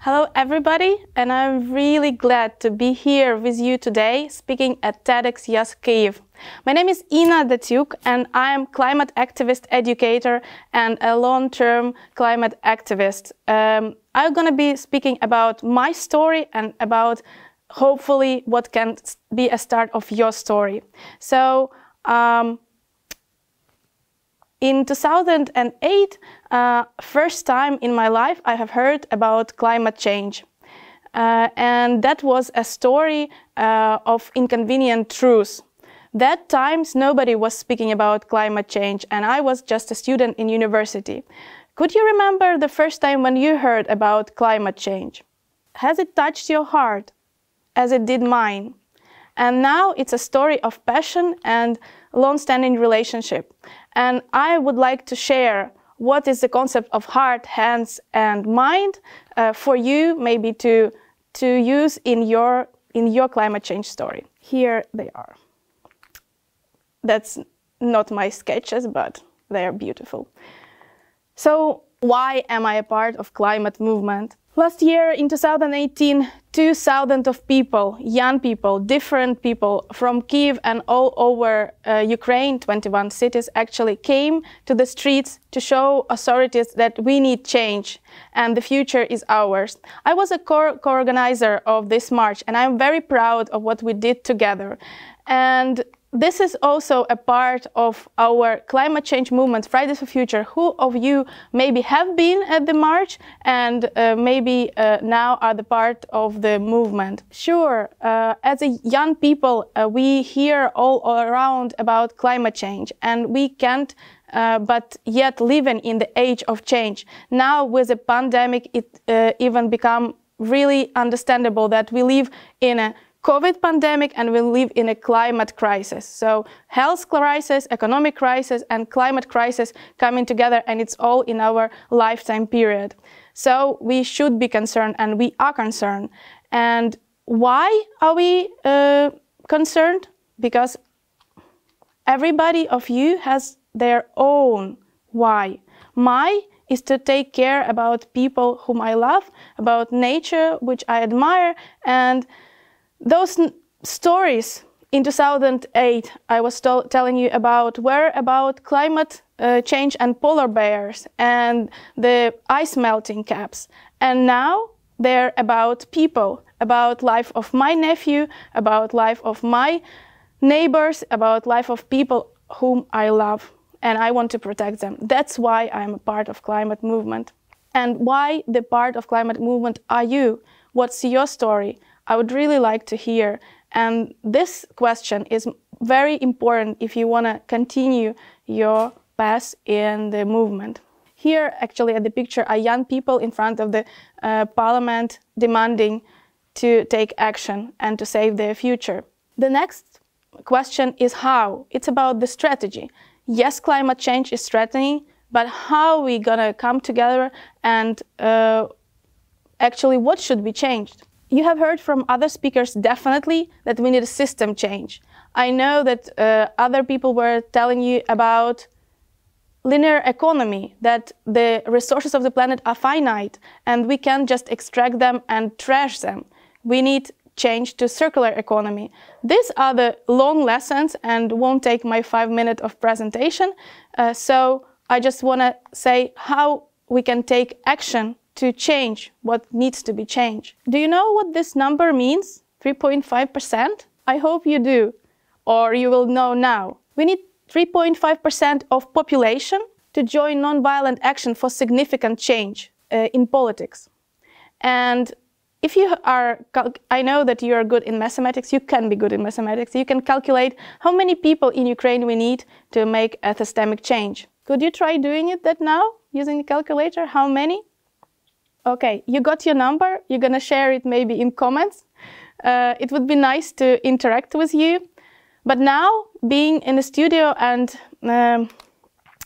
Hello, everybody, and I'm really glad to be here with you today speaking at TEDx Yas Kyiv. My name is Ina Datyuk, and I am climate activist educator and a long-term climate activist. Um, I'm going to be speaking about my story and about hopefully what can be a start of your story. So um, in 2008, uh, first time in my life, I have heard about climate change. Uh, and that was a story uh, of inconvenient truth. That times nobody was speaking about climate change and I was just a student in university. Could you remember the first time when you heard about climate change? Has it touched your heart as it did mine? And now it's a story of passion and long-standing relationship. And I would like to share what is the concept of heart, hands, and mind uh, for you maybe to, to use in your, in your climate change story. Here they are. That's not my sketches, but they are beautiful. So why am I a part of climate movement? Last year in 2018, 2,000 of people, young people, different people from Kiev and all over uh, Ukraine, 21 cities actually came to the streets to show authorities that we need change and the future is ours. I was a co-organizer of this march and I'm very proud of what we did together. And this is also a part of our climate change movement, Fridays for Future. Who of you maybe have been at the march and uh, maybe uh, now are the part of the movement? Sure, uh, as a young people, uh, we hear all around about climate change and we can't uh, but yet living in the age of change. Now with the pandemic, it uh, even become really understandable that we live in a COVID pandemic and we live in a climate crisis. So health crisis, economic crisis and climate crisis coming together and it's all in our lifetime period. So we should be concerned and we are concerned. And why are we uh, concerned? Because everybody of you has their own why. My is to take care about people whom I love, about nature which I admire and those stories in 2008 I was telling you about were about climate uh, change and polar bears and the ice melting caps. And now they're about people, about life of my nephew, about life of my neighbors, about life of people whom I love and I want to protect them. That's why I'm a part of climate movement. And why the part of climate movement are you? What's your story? I would really like to hear. And this question is very important if you want to continue your path in the movement. Here, actually, at the picture are young people in front of the uh, parliament demanding to take action and to save their future. The next question is how. It's about the strategy. Yes, climate change is threatening, but how are we going to come together and uh, actually what should be changed? You have heard from other speakers definitely that we need a system change. I know that uh, other people were telling you about linear economy, that the resources of the planet are finite and we can't just extract them and trash them. We need change to circular economy. These are the long lessons and won't take my five minutes of presentation. Uh, so I just want to say how we can take action to change what needs to be changed. Do you know what this number means? 3.5%? I hope you do, or you will know now. We need 3.5% of population to join nonviolent action for significant change uh, in politics. And if you are, I know that you are good in mathematics, you can be good in mathematics, you can calculate how many people in Ukraine we need to make a systemic change. Could you try doing it that now, using a calculator? How many? okay, you got your number, you're going to share it maybe in comments. Uh, it would be nice to interact with you. But now, being in the studio and um,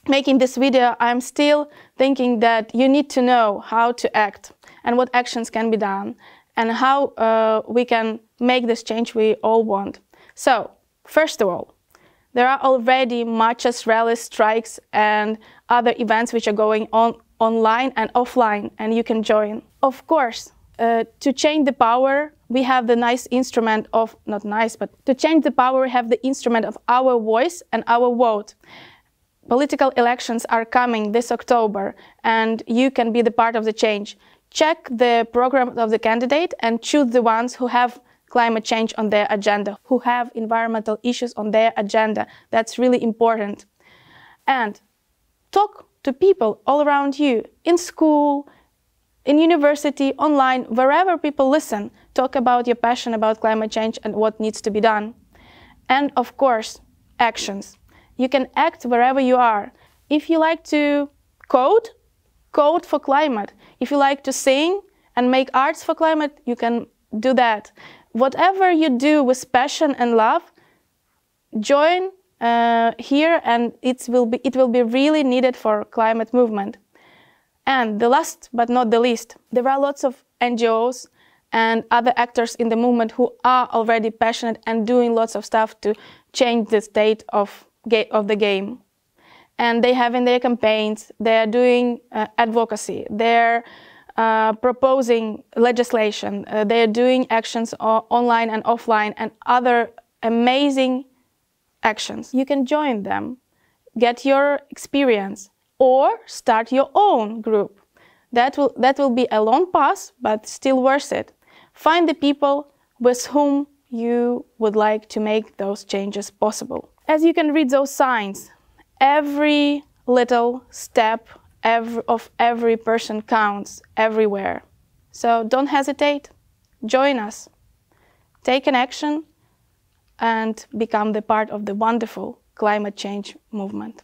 making this video, I'm still thinking that you need to know how to act and what actions can be done and how uh, we can make this change we all want. So, first of all, there are already marches, rallies, strikes, and other events which are going on online and offline, and you can join. Of course, uh, to change the power, we have the nice instrument of, not nice, but to change the power, we have the instrument of our voice and our vote. Political elections are coming this October, and you can be the part of the change. Check the program of the candidate and choose the ones who have climate change on their agenda, who have environmental issues on their agenda. That's really important. And talk to people all around you in school, in university, online, wherever people listen, talk about your passion about climate change and what needs to be done. And of course, actions. You can act wherever you are. If you like to code, code for climate. If you like to sing and make arts for climate, you can do that. Whatever you do with passion and love, join uh, here, and it will be it will be really needed for climate movement. And the last but not the least, there are lots of NGOs and other actors in the movement who are already passionate and doing lots of stuff to change the state of of the game. And they have in their campaigns, they are doing uh, advocacy, they're uh, proposing legislation, uh, they are doing actions online and offline, and other amazing actions. You can join them, get your experience, or start your own group. That will, that will be a long pass, but still worth it. Find the people with whom you would like to make those changes possible. As you can read those signs, every little step every, of every person counts everywhere. So don't hesitate, join us, take an action, and become the part of the wonderful climate change movement.